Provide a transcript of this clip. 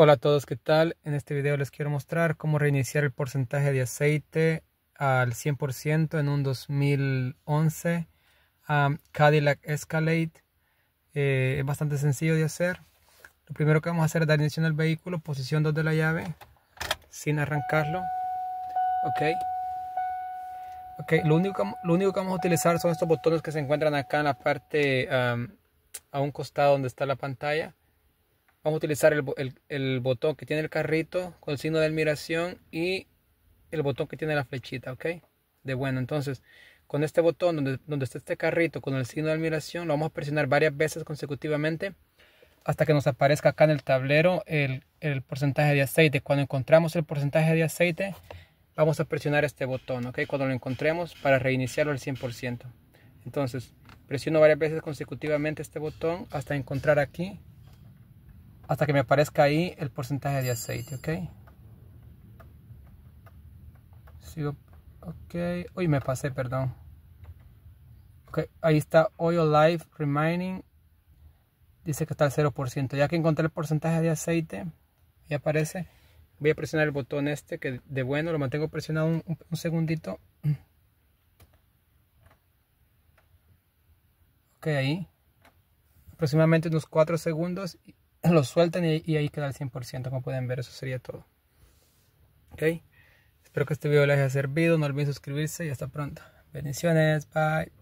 Hola a todos, ¿qué tal? En este video les quiero mostrar cómo reiniciar el porcentaje de aceite al 100% en un 2011 Cadillac Escalade. Eh, es bastante sencillo de hacer. Lo primero que vamos a hacer es dar inicio al vehículo, posición 2 de la llave, sin arrancarlo. Ok. Ok, lo único, lo único que vamos a utilizar son estos botones que se encuentran acá en la parte a un costado donde está la pantalla. Vamos a utilizar el, botón que tiene el carrito con el signo de admiración y el botón que tiene la flechita, ¿ok? De bueno, entonces con este botón donde, está este carrito con el signo de admiración lo vamos a presionar varias veces consecutivamente hasta que nos aparezca acá en el tablero el, el porcentaje de aceite. Cuando encontramos el porcentaje de aceite vamos a presionar este botón, ¿ok? Cuando lo encontremos para reiniciarlo al 100%. Entonces presiono varias veces consecutivamente este botón hasta encontrar aquí hasta que me aparezca ahí el porcentaje de aceite, ¿ok? ok, uy, me pasé, perdón. Ok, ahí está Oil Life Remaining, dice que está al 0%. Ya que encontré el porcentaje de aceite, ya aparece, voy a presionar el botón este, que de bueno lo mantengo presionado un, segundito. Ok, ahí. Aproximadamente unos 4 segundos lo sueltan y, ahí queda el 100%, como pueden ver, eso sería todo. ¿Ok? Espero que este video les haya servido, no olviden suscribirse y hasta pronto. Bendiciones, bye.